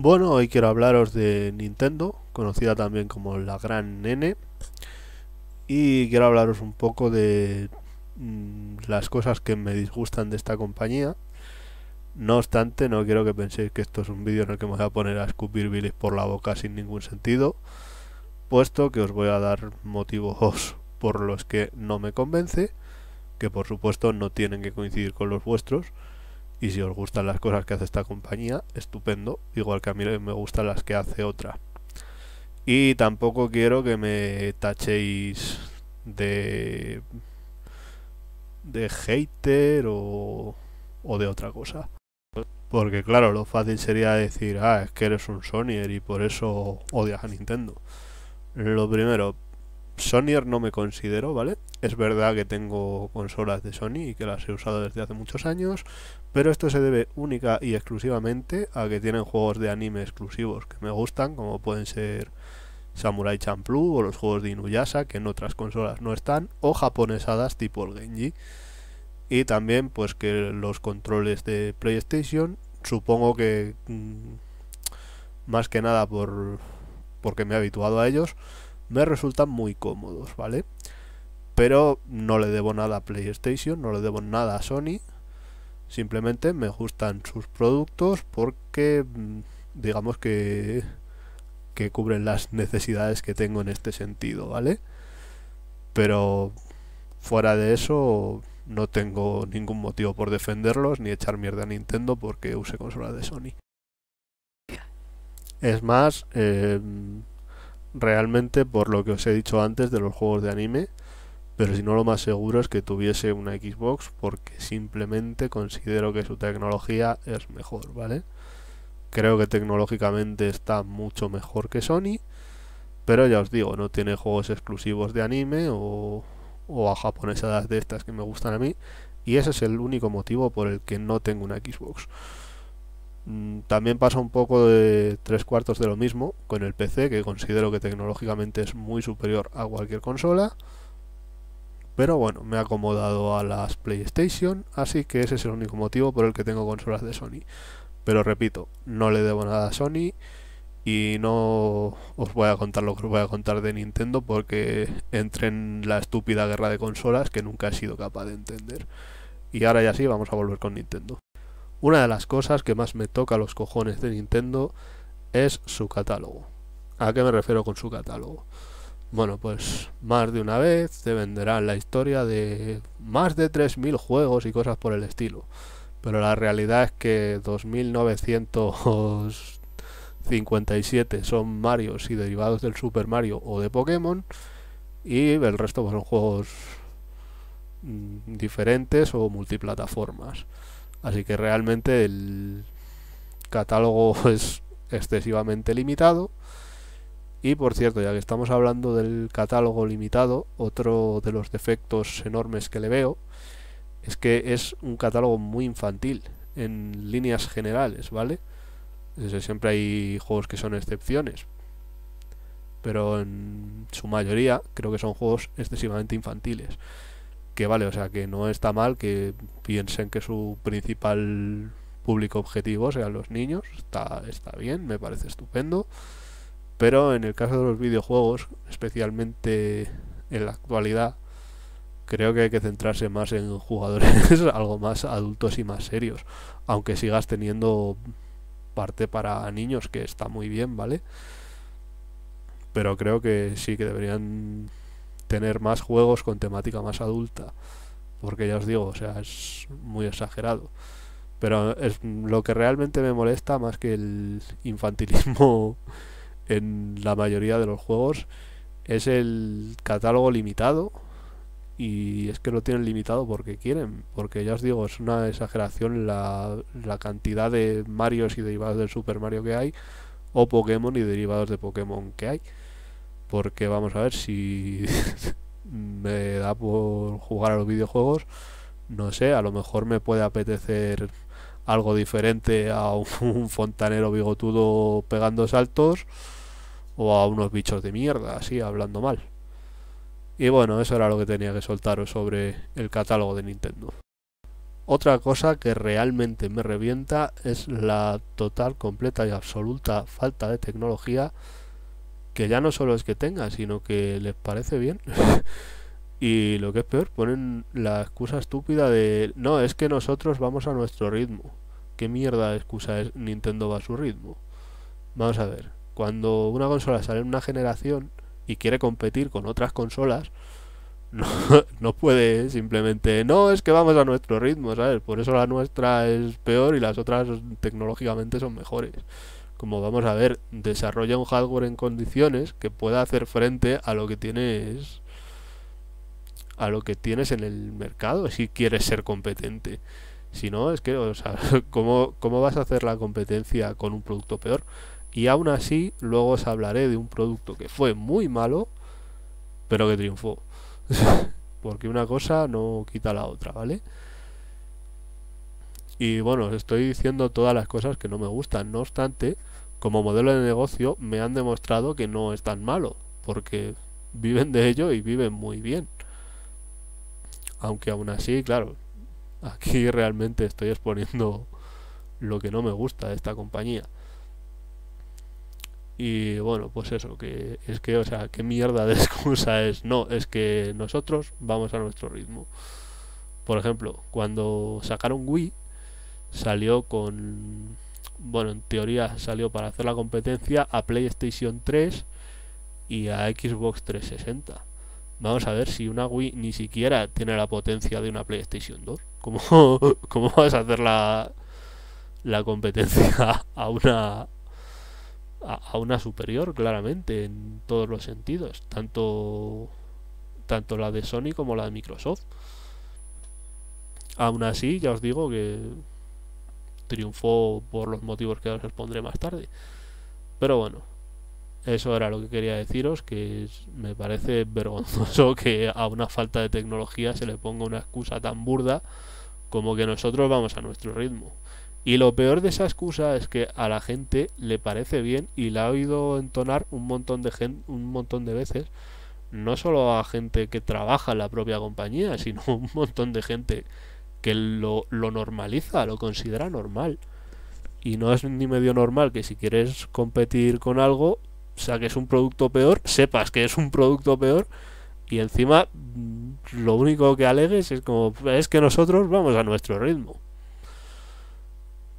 Bueno, hoy quiero hablaros de Nintendo, conocida también como la Gran Nene. Y quiero hablaros un poco de mm, las cosas que me disgustan de esta compañía. No obstante, no quiero que penséis que esto es un vídeo en el que me voy a poner a escupir bilis por la boca sin ningún sentido, puesto que os voy a dar motivos por los que no me convence, que por supuesto no tienen que coincidir con los vuestros y si os gustan las cosas que hace esta compañía, estupendo, igual que a mí me gustan las que hace otra. Y tampoco quiero que me tachéis de de hater o, o de otra cosa. Porque claro, lo fácil sería decir, ah, es que eres un sonier y por eso odias a Nintendo. Lo primero, Sonyer no me considero, ¿vale? Es verdad que tengo consolas de Sony y que las he usado desde hace muchos años, pero esto se debe única y exclusivamente a que tienen juegos de anime exclusivos que me gustan, como pueden ser Samurai Champloo o los juegos de Inuyasha, que en otras consolas no están, o japonesadas tipo el Genji. Y también pues que los controles de PlayStation, supongo que mm, más que nada por porque me he habituado a ellos, me resultan muy cómodos, ¿vale? Pero no le debo nada a PlayStation, no le debo nada a Sony. Simplemente me gustan sus productos porque mm, digamos que que cubren las necesidades que tengo en este sentido, ¿vale? Pero fuera de eso no tengo ningún motivo por defenderlos ni echar mierda a Nintendo porque use consola de Sony. Es más, eh, realmente por lo que os he dicho antes de los juegos de anime, pero si no lo más seguro es que tuviese una Xbox porque simplemente considero que su tecnología es mejor, ¿vale? Creo que tecnológicamente está mucho mejor que Sony, pero ya os digo, no tiene juegos exclusivos de anime o, o a japonesadas de estas que me gustan a mí, y ese es el único motivo por el que no tengo una Xbox. Mm, también pasa un poco de tres cuartos de lo mismo con el PC, que considero que tecnológicamente es muy superior a cualquier consola. Pero bueno, me he acomodado a las PlayStation, así que ese es el único motivo por el que tengo consolas de Sony. Pero repito, no le debo nada a Sony y no os voy a contar lo que os voy a contar de Nintendo porque entré en la estúpida guerra de consolas que nunca he sido capaz de entender. Y ahora ya sí, vamos a volver con Nintendo. Una de las cosas que más me toca los cojones de Nintendo es su catálogo. ¿A qué me refiero con su catálogo? Bueno, pues más de una vez te venderán la historia de más de 3.000 juegos y cosas por el estilo. Pero la realidad es que 2.957 son Mario y derivados del Super Mario o de Pokémon. Y el resto pues, son juegos mm, diferentes o multiplataformas. Así que realmente el catálogo es excesivamente limitado. Y por cierto, ya que estamos hablando del catálogo limitado, otro de los defectos enormes que le veo es que es un catálogo muy infantil en líneas generales, ¿vale? siempre hay juegos que son excepciones, pero en su mayoría creo que son juegos excesivamente infantiles que vale, o sea, que no está mal que piensen que su principal público objetivo sean los niños, está, está bien, me parece estupendo, pero en el caso de los videojuegos, especialmente en la actualidad, creo que hay que centrarse más en jugadores algo más adultos y más serios, aunque sigas teniendo parte para niños, que está muy bien, ¿vale? Pero creo que sí que deberían tener más juegos con temática más adulta. Porque ya os digo, o sea, es muy exagerado. Pero es lo que realmente me molesta más que el infantilismo en la mayoría de los juegos es el catálogo limitado y es que lo tienen limitado porque quieren, porque ya os digo, es una exageración la, la cantidad de Marios y derivados del Super Mario que hay, o Pokémon y derivados de Pokémon que hay porque vamos a ver si me da por jugar a los videojuegos, no sé, a lo mejor me puede apetecer algo diferente a un fontanero bigotudo pegando saltos o a unos bichos de mierda, así hablando mal. Y bueno, eso era lo que tenía que soltaros sobre el catálogo de Nintendo. Otra cosa que realmente me revienta es la total, completa y absoluta falta de tecnología que ya no solo es que tenga, sino que les parece bien. y lo que es peor, ponen la excusa estúpida de, no, es que nosotros vamos a nuestro ritmo. ¿Qué mierda de excusa es Nintendo va a su ritmo? Vamos a ver, cuando una consola sale en una generación y quiere competir con otras consolas, no, no, puede simplemente, no, es que vamos a nuestro ritmo, ¿sabes? Por eso la nuestra es peor y las otras tecnológicamente son mejores como vamos a ver, desarrolla un hardware en condiciones que pueda hacer frente a lo que tienes a lo que tienes en el mercado si quieres ser competente. Si no, es que, o sea, ¿cómo, ¿cómo vas a hacer la competencia con un producto peor? Y aún así, luego os hablaré de un producto que fue muy malo, pero que triunfó. Porque una cosa no quita la otra, ¿vale? Y bueno, estoy diciendo todas las cosas que no me gustan. No obstante, como modelo de negocio me han demostrado que no es tan malo, porque viven de ello y viven muy bien. Aunque aún así, claro, aquí realmente estoy exponiendo lo que no me gusta de esta compañía. Y bueno, pues eso, que es que, o sea, qué mierda de excusa es. No, es que nosotros vamos a nuestro ritmo. Por ejemplo, cuando sacaron Wii, salió con bueno, en teoría salió para hacer la competencia a PlayStation 3 y a Xbox 360. Vamos a ver si una Wii ni siquiera tiene la potencia de una PlayStation 2. ¿Cómo, cómo vas a hacer la, competencia a una a, a, una superior claramente en todos los sentidos, tanto tanto la de Sony como la de Microsoft. Aún así, ya os digo que triunfó por los motivos que os expondré más tarde. Pero bueno, eso era lo que quería deciros, que me parece vergonzoso que a una falta de tecnología se le ponga una excusa tan burda como que nosotros vamos a nuestro ritmo. Y lo peor de esa excusa es que a la gente le parece bien y la ha oído entonar un montón de gente, un montón de veces, no solo a gente que trabaja en la propia compañía, sino un montón de gente que lo, normaliza, lo considera normal. Y no es ni medio normal que si quieres competir con algo, saques un producto peor, sepas que es un producto peor y encima mm, lo único que alegues es como es que nosotros vamos a nuestro ritmo.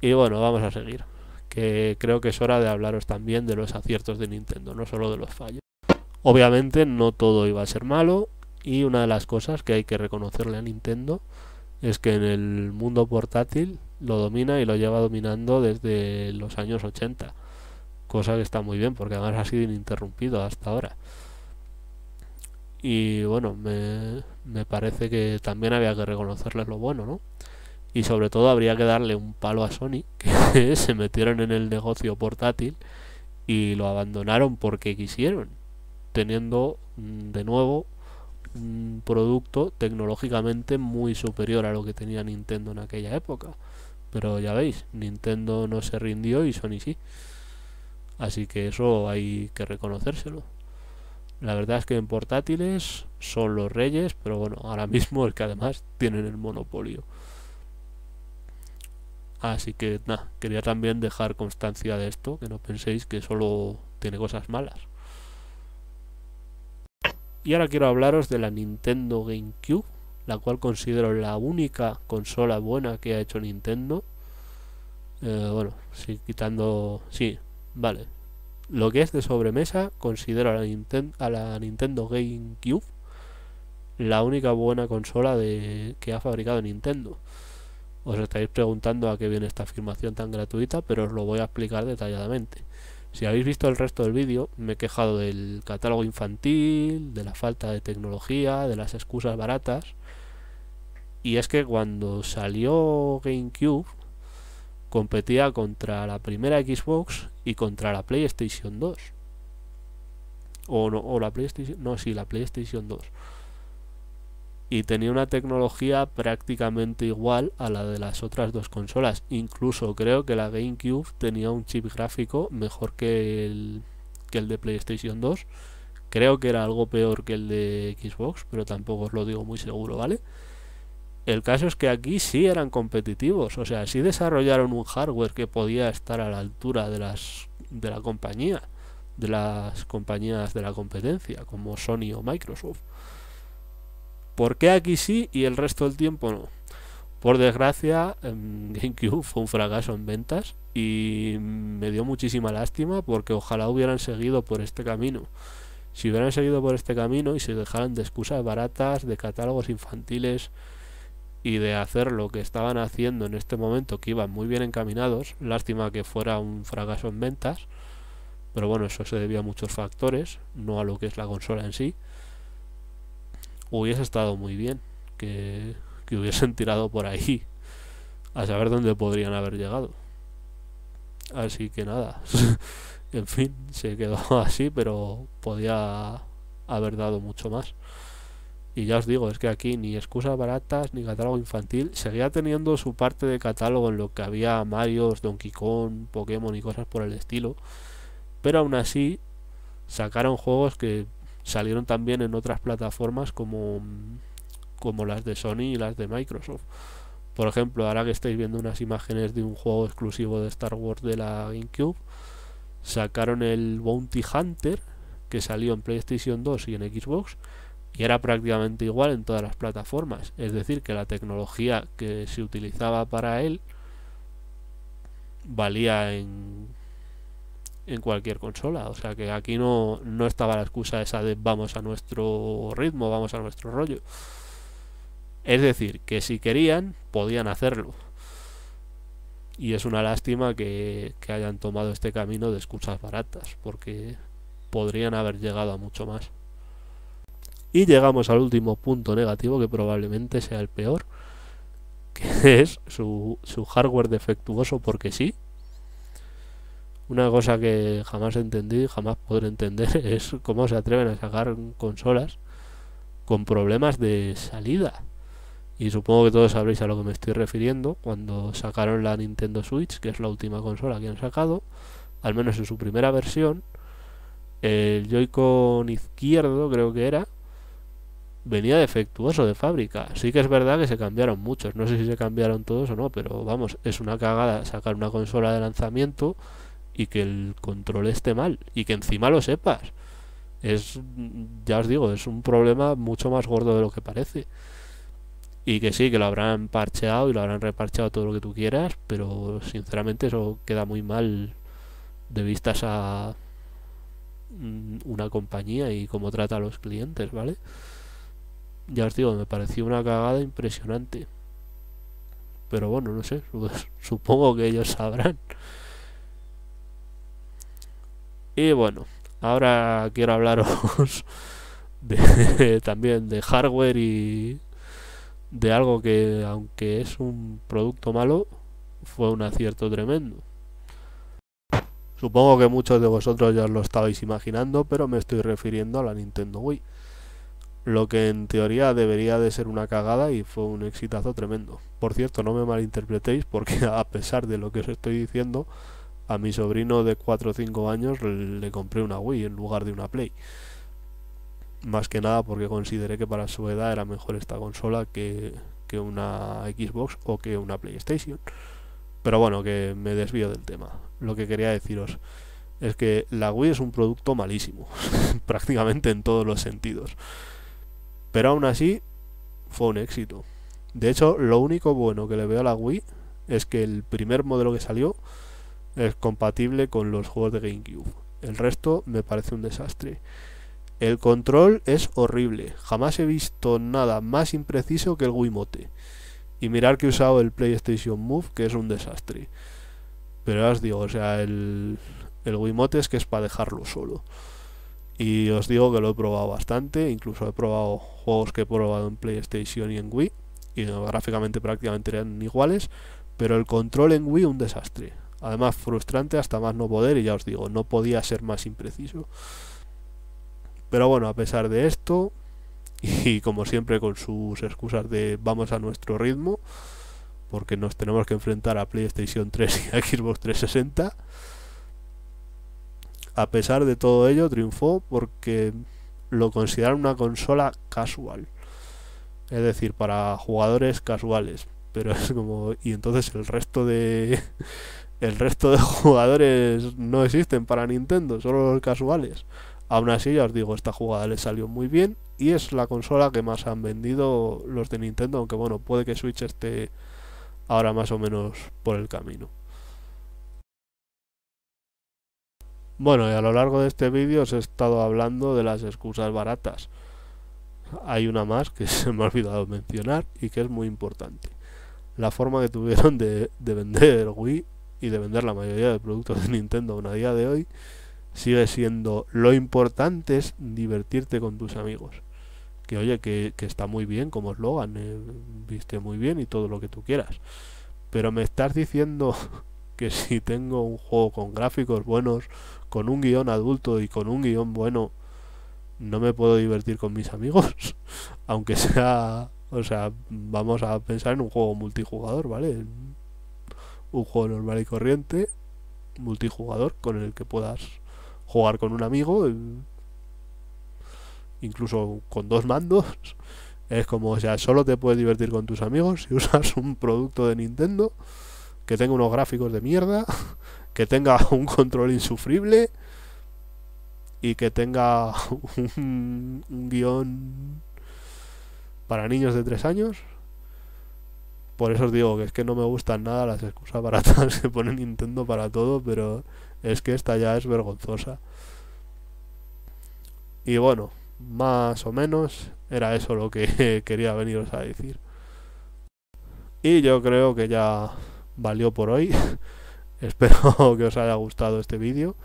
Y bueno, vamos a seguir. Que creo que es hora de hablaros también de los aciertos de Nintendo, no solo de los fallos. Obviamente no todo iba a ser malo y una de las cosas que hay que reconocerle a Nintendo es que en el mundo portátil lo domina y lo lleva dominando desde los años 80, cosa que está muy bien porque además ha sido ininterrumpido hasta ahora. Y bueno, me, me parece que también había que reconocerles lo bueno, ¿no? Y sobre todo habría que darle un palo a Sony, que se metieron en el negocio portátil y lo abandonaron porque quisieron, teniendo mm, de nuevo un producto tecnológicamente muy superior a lo que tenía Nintendo en aquella época. Pero ya veis, Nintendo no se rindió y Sony sí. Así que eso hay que reconocérselo. La verdad es que en portátiles son los reyes, pero bueno, ahora mismo es que además tienen el monopolio. Así que nada, quería también dejar constancia de esto, que no penséis que solo tiene cosas malas. Y ahora quiero hablaros de la Nintendo GameCube, la cual considero la única consola buena que ha hecho Nintendo. Eh, bueno, si quitando... Sí, vale. Lo que es de sobremesa, considero a la, a la Nintendo GameCube la única buena consola de... que ha fabricado Nintendo. Os estáis preguntando a qué viene esta afirmación tan gratuita, pero os lo voy a explicar detalladamente. Si habéis visto el resto del vídeo, me he quejado del catálogo infantil, de la falta de tecnología, de las excusas baratas. Y es que cuando salió GameCube, competía contra la primera Xbox y contra la PlayStation 2. O, no, o la PlayStation... No, sí, la PlayStation 2 y tenía una tecnología prácticamente igual a la de las otras dos consolas. Incluso creo que la GameCube tenía un chip gráfico mejor que el, de PlayStation 2. Creo que era algo peor que el de Xbox, pero tampoco os lo digo muy seguro, ¿vale? El caso es que aquí sí eran competitivos, o sea, sí desarrollaron un hardware que podía estar a la altura de las de la compañía, de las compañías de la competencia, como Sony o Microsoft. ¿Por qué aquí sí y el resto del tiempo no? Por desgracia, em, GameCube fue un fracaso en ventas y me dio muchísima lástima porque ojalá hubieran seguido por este camino. Si hubieran seguido por este camino y se dejaran de excusas baratas, de catálogos infantiles y de hacer lo que estaban haciendo en este momento, que iban muy bien encaminados, lástima que fuera un fracaso en ventas, pero bueno, eso se debía a muchos factores, no a lo que es la consola en sí hubiese estado muy bien que, hubiesen tirado por ahí a saber dónde podrían haber llegado. Así que nada, en fin, se quedó así, pero podía haber dado mucho más. Y ya os digo, es que aquí ni excusas baratas ni catálogo infantil. Seguía teniendo su parte de catálogo en lo que había Marios, Donkey Kong, Pokémon y cosas por el estilo. Pero aún así, sacaron juegos que salieron también en otras plataformas como, como las de Sony y las de Microsoft. Por ejemplo, ahora que estáis viendo unas imágenes de un juego exclusivo de Star Wars de la GameCube, sacaron el Bounty Hunter que salió en PlayStation 2 y en Xbox y era prácticamente igual en todas las plataformas. Es decir, que la tecnología que se utilizaba para él valía en en cualquier consola. O sea que aquí no, no estaba la excusa esa de vamos a nuestro ritmo, vamos a nuestro rollo. Es decir, que si querían, podían hacerlo. Y es una lástima que, hayan tomado este camino de excusas baratas, porque podrían haber llegado a mucho más. Y llegamos al último punto negativo, que probablemente sea el peor, que es su, su hardware defectuoso porque sí, una cosa que jamás entendí, jamás podré entender, es cómo se atreven a sacar consolas con problemas de salida. Y supongo que todos sabréis a lo que me estoy refiriendo cuando sacaron la Nintendo Switch, que es la última consola que han sacado, al menos en su primera versión. El Joy-Con izquierdo, creo que era, venía defectuoso de fábrica. Sí que es verdad que se cambiaron muchos, no sé si se cambiaron todos o no, pero vamos, es una cagada sacar una consola de lanzamiento y que el control esté mal y que encima lo sepas. Es, ya os digo, es un problema mucho más gordo de lo que parece. Y que sí, que lo habrán parcheado y lo habrán reparcheado todo lo que tú quieras, pero sinceramente eso queda muy mal de vistas a mm, una compañía y cómo trata a los clientes, ¿vale? Ya os digo, me pareció una cagada impresionante. Pero bueno, no sé, supongo que ellos sabrán. Y bueno, ahora quiero hablaros también de hardware y de algo que, aunque es un producto malo, fue un acierto tremendo. Supongo que muchos de vosotros ya lo estabais imaginando, pero me estoy refiriendo a la Nintendo Wii. Lo que en teoría debería de ser una cagada y fue un exitazo tremendo. Por cierto, no me malinterpretéis porque a pesar de lo que os estoy diciendo, a mi sobrino de 4 o 5 años le compré una Wii en lugar de una Play. Más que nada porque consideré que para su edad era mejor esta consola que, una Xbox o que una PlayStation. Pero bueno, que me desvío del tema. Lo que quería deciros es que la Wii es un producto malísimo, prácticamente en todos los sentidos. Pero aún así, fue un éxito. De hecho, lo único bueno que le veo a la Wii es que el primer modelo que salió es compatible con los juegos de GameCube. El resto me parece un desastre. El control es horrible. Jamás he visto nada más impreciso que el Wiimote. Y mirar que he usado el PlayStation Move, que es un desastre. Pero os digo, o sea, el, el Wiimote es que es para dejarlo solo. Y os digo que lo he probado bastante, incluso he probado juegos que he probado en PlayStation y en Wii, y gráficamente prácticamente eran iguales, pero el control en Wii un desastre. Además, frustrante hasta más no poder, y ya os digo, no podía ser más impreciso. Pero bueno, a pesar de esto, y como siempre con sus excusas de vamos a nuestro ritmo, porque nos tenemos que enfrentar a PlayStation 3 y Xbox 360, a pesar de todo ello triunfó porque lo consideran una consola casual. Es decir, para jugadores casuales. Pero es como... Y entonces el resto de... El resto de jugadores no existen para Nintendo, solo los casuales. Aún así, ya os digo, esta jugada le salió muy bien y es la consola que más han vendido los de Nintendo, aunque bueno, puede que Switch esté ahora más o menos por el camino. Bueno, y a lo largo de este vídeo os he estado hablando de las excusas baratas. Hay una más que se me ha olvidado mencionar y que es muy importante. La forma que tuvieron de, de vender Wii y de vender la mayoría de productos de Nintendo a día de hoy, sigue siendo lo importante es divertirte con tus amigos. Que oye, que, está muy bien como eslogan, eh, viste muy bien y todo lo que tú quieras. Pero me estás diciendo que si tengo un juego con gráficos buenos, con un guión adulto y con un guión bueno, no me puedo divertir con mis amigos, aunque sea, o sea, vamos a pensar en un juego multijugador, ¿vale? un juego normal y corriente, multijugador, con el que puedas jugar con un amigo, eh, incluso con dos mandos. Es como, o sea, solo te puedes divertir con tus amigos si usas un producto de Nintendo que tenga unos gráficos de mierda, que tenga un control insufrible y que tenga un, guión para niños de 3 años. Por eso os digo que es que no me gustan nada las excusas para baratas se pone Nintendo para todo, pero es que esta ya es vergonzosa. Y bueno, más o menos era eso lo que quería veniros a decir. Y yo creo que ya valió por hoy. Espero que os haya gustado este vídeo.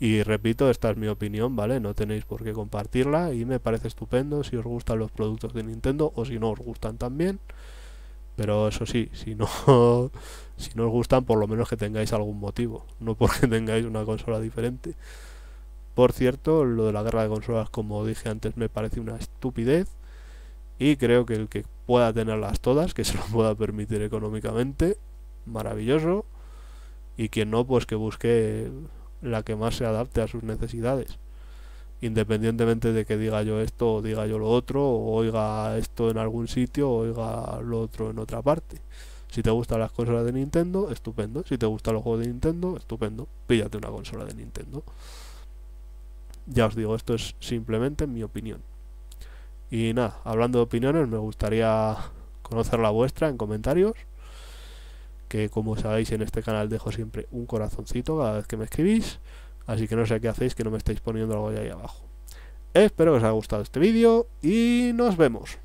Y repito, esta es mi opinión, ¿vale? No tenéis por qué compartirla y me parece estupendo si os gustan los productos de Nintendo o si no os gustan también. Pero eso sí, si no, si no os gustan, por lo menos que tengáis algún motivo, no porque tengáis una consola diferente. Por cierto, lo de la guerra de consolas, como dije antes, me parece una estupidez. Y creo que el que pueda tenerlas todas, que se lo pueda permitir económicamente, maravilloso. Y quien no, pues que busque la que más se adapte a sus necesidades independientemente de que diga yo esto o diga yo lo otro, oiga esto en algún sitio, o oiga lo otro en otra parte. Si te gustan las consolas de Nintendo, estupendo. Si te gustan los juegos de Nintendo, estupendo. Píllate una consola de Nintendo. Ya os digo, esto es simplemente mi opinión. Y nada, hablando de opiniones, me gustaría conocer la vuestra en comentarios. Que como sabéis en este canal dejo siempre un corazoncito cada vez que me escribís. Así que no sé qué hacéis que no me estáis poniendo algo ahí abajo. Espero que os haya gustado este vídeo y nos vemos.